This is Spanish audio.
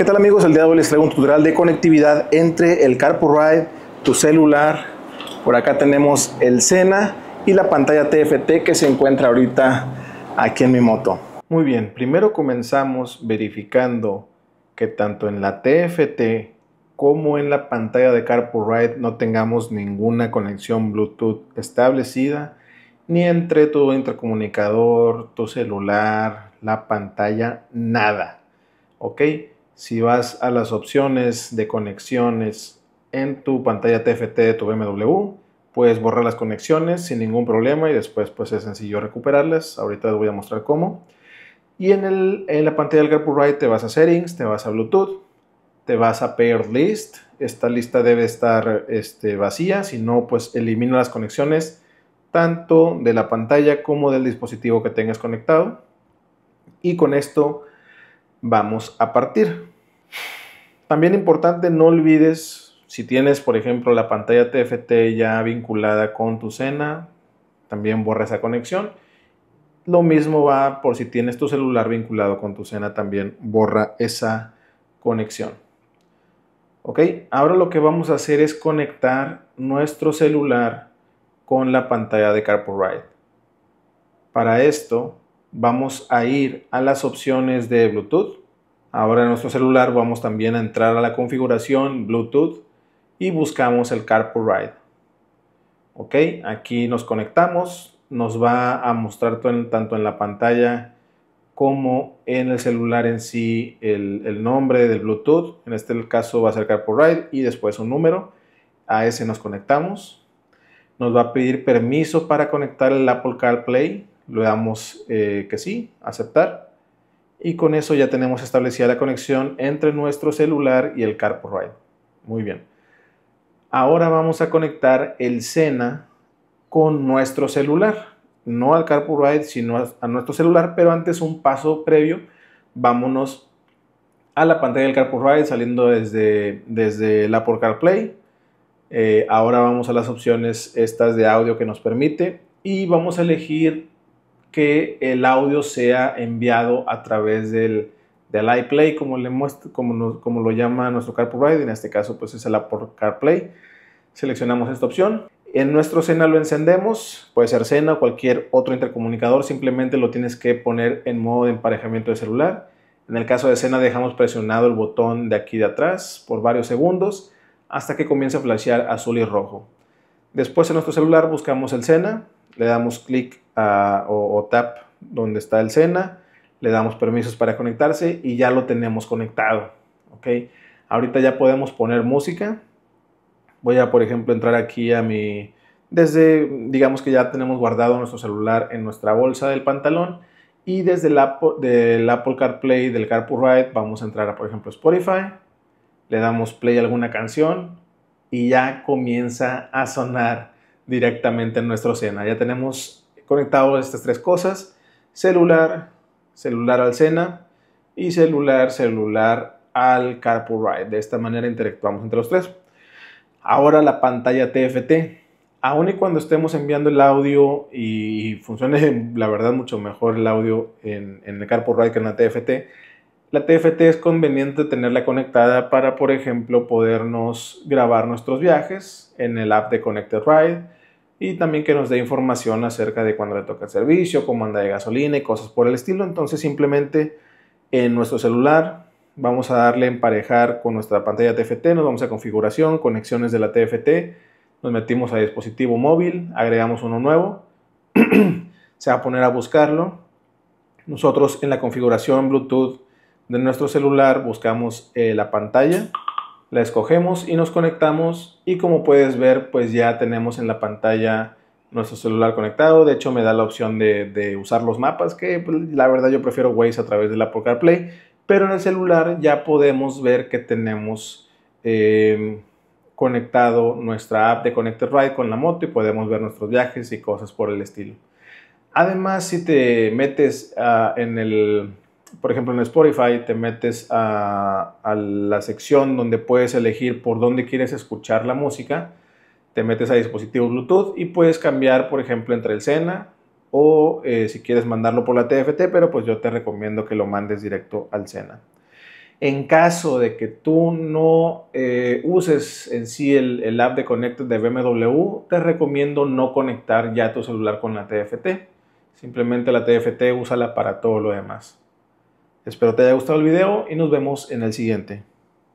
¿Qué tal amigos? El día de hoy les traigo un tutorial de conectividad entre el CarPoRide, tu celular, por acá tenemos el Sena y la pantalla TFT que se encuentra ahorita aquí en mi moto. Muy bien, primero comenzamos verificando que tanto en la TFT como en la pantalla de Ride no tengamos ninguna conexión Bluetooth establecida ni entre tu intercomunicador, tu celular, la pantalla, nada. ¿Ok? Si vas a las opciones de conexiones en tu pantalla TFT de tu BMW, puedes borrar las conexiones sin ningún problema y después pues es sencillo recuperarlas. Ahorita te voy a mostrar cómo. Y en, la pantalla del CarPlay te vas a Settings, te vas a Bluetooth, te vas a Pair List. Esta lista debe estar este, vacía, si no pues elimina las conexiones tanto de la pantalla como del dispositivo que tengas conectado. Y con esto vamos a partir. También importante, no olvides, si tienes, por ejemplo, la pantalla TFT ya vinculada con tu cena, también borra esa conexión. Lo mismo va por si tienes tu celular vinculado con tu cena, también borra esa conexión. Ok, ahora lo que vamos a hacer es conectar nuestro celular con la pantalla de CarpoRide. Para esto vamos a ir a las opciones de Bluetooth Ahora en nuestro celular vamos también a entrar a la configuración Bluetooth y buscamos el CarPool Ride. Ok, aquí nos conectamos, nos va a mostrar tanto en la pantalla como en el celular en sí el, nombre del Bluetooth. En este caso va a ser CarPool Ride y después un número. A ese nos conectamos. Nos va a pedir permiso para conectar el Apple CarPlay. Le damos eh, que sí, aceptar y con eso ya tenemos establecida la conexión entre nuestro celular y el Ride. Muy bien. Ahora vamos a conectar el Sena con nuestro celular, no al Ride, sino a nuestro celular, pero antes un paso previo, vámonos a la pantalla del Ride saliendo desde, desde la por CarPlay. Eh, ahora vamos a las opciones estas de audio que nos permite y vamos a elegir que el audio sea enviado a través del, del iPlay, como, le como, como lo llama nuestro CarPlay, en este caso pues es el Apple CarPlay. Seleccionamos esta opción. En nuestro Sena lo encendemos, puede ser Sena o cualquier otro intercomunicador, simplemente lo tienes que poner en modo de emparejamiento de celular. En el caso de Sena dejamos presionado el botón de aquí de atrás por varios segundos hasta que comience a flashear azul y rojo. Después en nuestro celular buscamos el Sena, le damos clic o, tap donde está el SENA, le damos permisos para conectarse y ya lo tenemos conectado. ¿ok? Ahorita ya podemos poner música. Voy a, por ejemplo, entrar aquí a mi... Desde, digamos que ya tenemos guardado nuestro celular en nuestra bolsa del pantalón y desde el Apple, del Apple CarPlay, del CarPlay vamos a entrar a, por ejemplo, Spotify, le damos play alguna canción y ya comienza a sonar directamente en nuestro SENA. Ya tenemos conectados estas tres cosas, celular, celular al SENA y celular, celular al carpool ride. De esta manera interactuamos entre los tres. Ahora la pantalla TFT. Aún y cuando estemos enviando el audio y funcione, la verdad, mucho mejor el audio en, en el carpool ride que en la TFT, la TFT es conveniente tenerla conectada para, por ejemplo, podernos grabar nuestros viajes en el app de Connected Ride y también que nos dé información acerca de cuándo le toca el servicio, cómo anda de gasolina y cosas por el estilo. Entonces simplemente en nuestro celular vamos a darle emparejar con nuestra pantalla TFT, nos vamos a configuración, conexiones de la TFT, nos metimos a dispositivo móvil, agregamos uno nuevo, se va a poner a buscarlo. Nosotros en la configuración Bluetooth de nuestro celular buscamos eh, la pantalla la escogemos y nos conectamos y como puedes ver pues ya tenemos en la pantalla nuestro celular conectado, de hecho me da la opción de, usar los mapas que pues, la verdad yo prefiero Waze a través de la Apple CarPlay pero en el celular ya podemos ver que tenemos em, conectado nuestra app de Connected Ride con la moto y podemos ver nuestros viajes y cosas por el estilo. Además, si te metes ah, en el por ejemplo, en Spotify te metes a, la sección donde puedes elegir por dónde quieres escuchar la música, te metes a dispositivo Bluetooth y puedes cambiar, por ejemplo, entre el SENA o eh, si quieres mandarlo por la TFT, pero pues yo te recomiendo que lo mandes directo al SENA. En caso de que tú no eh, uses en sí el, el app de Connected de BMW, te recomiendo no conectar ya tu celular con la TFT. Simplemente la TFT úsala para todo lo demás. Espero te haya gustado el video y nos vemos en el siguiente.